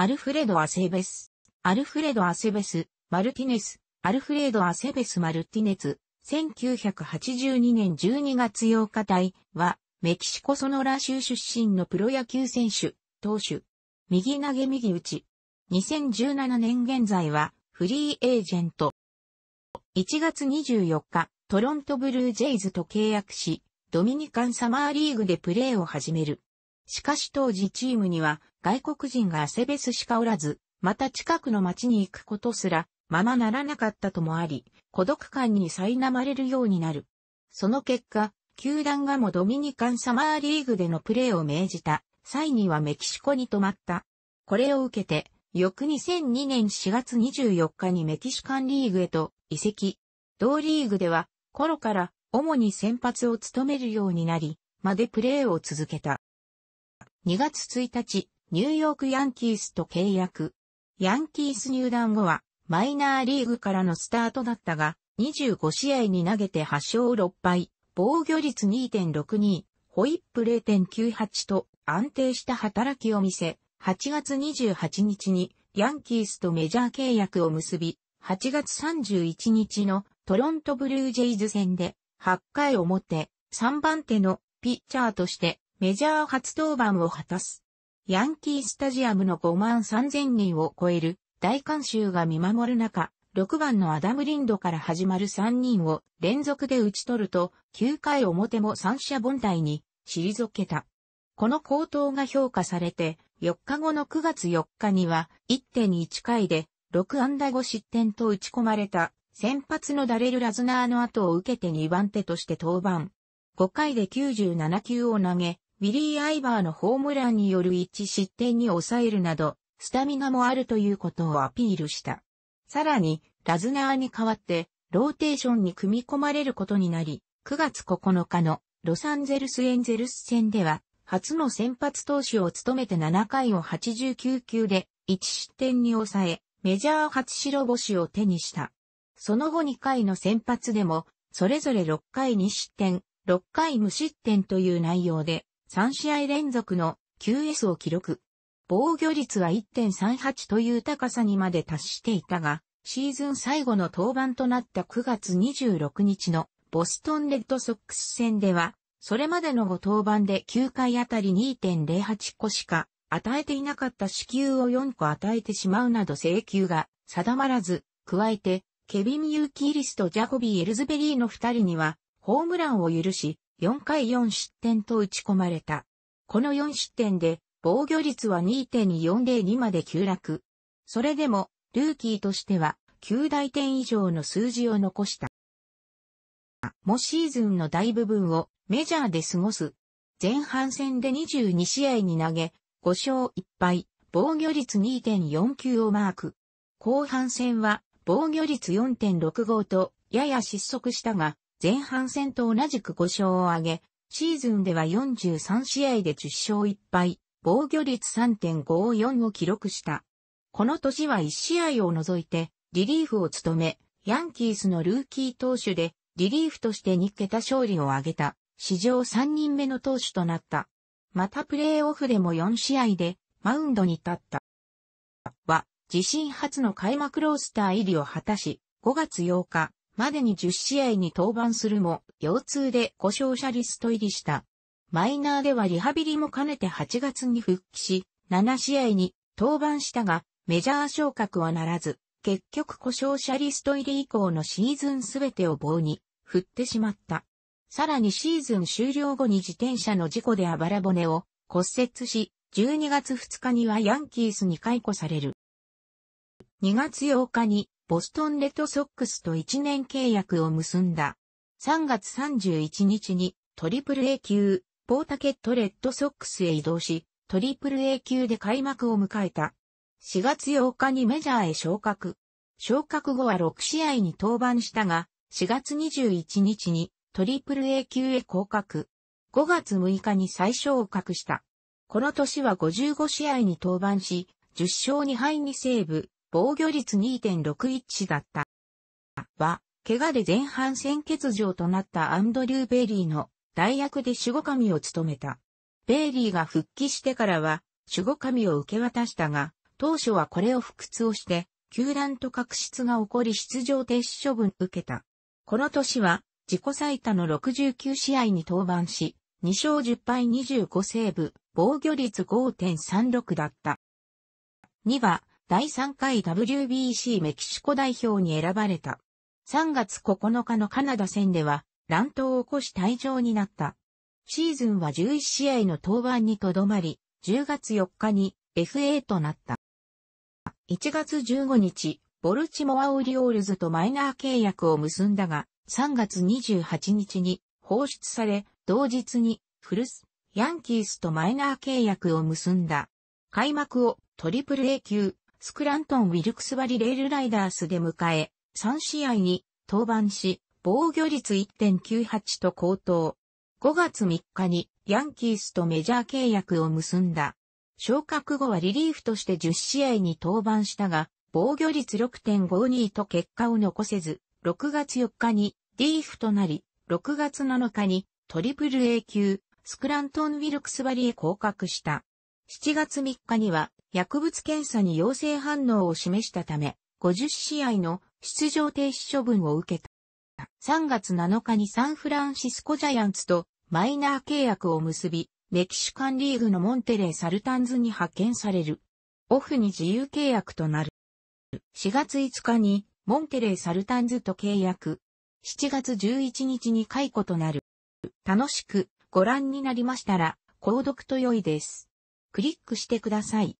アルフレド・アセベス、アルフレド・アセベス、マルティネス、アルフレード・アセベス・マルティネツ、1982年12月8日隊は、メキシコ・ソノラ州出身のプロ野球選手、投手、右投げ右打ち。2017年現在は、フリーエージェント。1月24日、トロントブルージェイズと契約し、ドミニカンサマーリーグでプレーを始める。しかし当時チームには外国人がアセベスしかおらず、また近くの町に行くことすらままならなかったともあり、孤独感に苛まれるようになる。その結果、球団がもドミニカンサマーリーグでのプレーを命じた際にはメキシコに泊まった。これを受けて、翌2002年4月24日にメキシカンリーグへと移籍。同リーグでは、頃から主に先発を務めるようになり、までプレーを続けた。2月1日、ニューヨークヤンキースと契約。ヤンキース入団後は、マイナーリーグからのスタートだったが、25試合に投げて8勝6敗、防御率2.62、ホイップ0.98と安定した働きを見せ、8月28日にヤンキースとメジャー契約を結び、8月31日のトロントブルージェイズ戦で8回表3番手のピッチャーとしてメジャー初登板を果たす。ヤンキースタジアムの5万3000人を超える大観衆が見守る中、6番のアダム・リンドから始まる3人を連続で打ち取ると、9回表も三者凡退に退けた。この高騰が評価されて、4日後の9月4日には1.1回で6安打5失点と打ち込まれた先発のダレル・ラズナーの後を受けて2番手として登板。5回で97球を投げ、ウィリー・アイバーのホームランによる1失点に抑えるなど、スタミナもあるということをアピールした。さらに、ラズナーに代わって、ローテーションに組み込まれることになり、9月9日のロサンゼルスエンゼルス戦では、初の先発投手を務めて7回を89球で1失点に抑え、メジャー初白星を手にした。その後2回の先発でも、それぞれ6回2失点、6回無失点という内容で、3試合連続の QS を記録。防御率は1.38という高さにまで達していたが、シーズン最後の登板となった9月26日のボストンレッドソックス戦では、それまでの5登板で9回あたり2.08個しか与えていなかった支給を4個与えてしまうなど請求が定まらず、加えて、ケビン・ユーキーリスとジャコビー・エルズベリーの2人には、ホームランを許し、4回4失点と打ち込まれた。この4失点で防御率は2.402まで急落。それでも、ルーキーとしては、9大点以上の数字を残した。もシーズンの大部分をメジャーで過ごす。前半戦で22試合に投げ、5勝1敗、防御率2.49をマーク。後半戦は防御率4.65とやや失速したが、前半戦と同じく5勝を挙げ、シーズンでは43試合で10勝1敗、防御率3.54を記録した。この年は1試合を除いて、リリーフを務め、ヤンキースのルーキー投手で、リリーフとして2桁勝利を挙げた、史上3人目の投手となった。またプレーオフでも4試合で、マウンドに立った。は、自身初の開幕ロースター入りを果たし、5月8日、までに10試合に登板するも、腰痛で故障者リスト入りした。マイナーではリハビリも兼ねて8月に復帰し、7試合に登板したが、メジャー昇格はならず、結局故障者リスト入り以降のシーズンすべてを棒に振ってしまった。さらにシーズン終了後に自転車の事故であばら骨を骨折し、12月2日にはヤンキースに解雇される。2月8日にボストンレッドソックスと1年契約を結んだ。3月31日にトリプル A 級、ポータケットレッドソックスへ移動し、トリプル A 級で開幕を迎えた。4月8日にメジャーへ昇格。昇格後は6試合に登板したが、4月21日にトリプル A 級へ降格。5月6日に最小を獲した。この年は55試合に登板し、10勝2敗にセーブ、防御率2.61だった。は、怪我で前半戦欠場となったアンドリュー・ベイリーの代役で守護神を務めた。ベイリーが復帰してからは守護神を受け渡したが、当初はこれを不屈をして、球団と確執が起こり出場停止処分受けた。この年は自己最多の69試合に登板し、2勝10敗25セーブ、防御率5.36だった。2は、第3回 WBC メキシコ代表に選ばれた。3月9日のカナダ戦では乱闘を起こし退場になった。シーズンは11試合の登板にとどまり、10月4日に FA となった。1月15日、ボルチモアオリオールズとマイナー契約を結んだが、3月28日に放出され、同日にフルス、ヤンキースとマイナー契約を結んだ。開幕をトリプル A 級スクラントン・ウィルクスバリレールライダースで迎え、3試合に登板し、防御率1.98と高騰。5月3日にヤンキースとメジャー契約を結んだ。昇格後はリリーフとして10試合に登板したが、防御率6.52と結果を残せず、6月4日にリーフとなり、6月7日にトリプル A 級スクラントン・ウィルクスバリへ降格した。7月3日には薬物検査に陽性反応を示したため、50試合の出場停止処分を受けた。3月7日にサンフランシスコジャイアンツとマイナー契約を結び、メキシカンリーグのモンテレー・サルタンズに派遣される。オフに自由契約となる。4月5日にモンテレー・サルタンズと契約。7月11日に解雇となる。楽しくご覧になりましたら、購読と良いです。クリックしてください。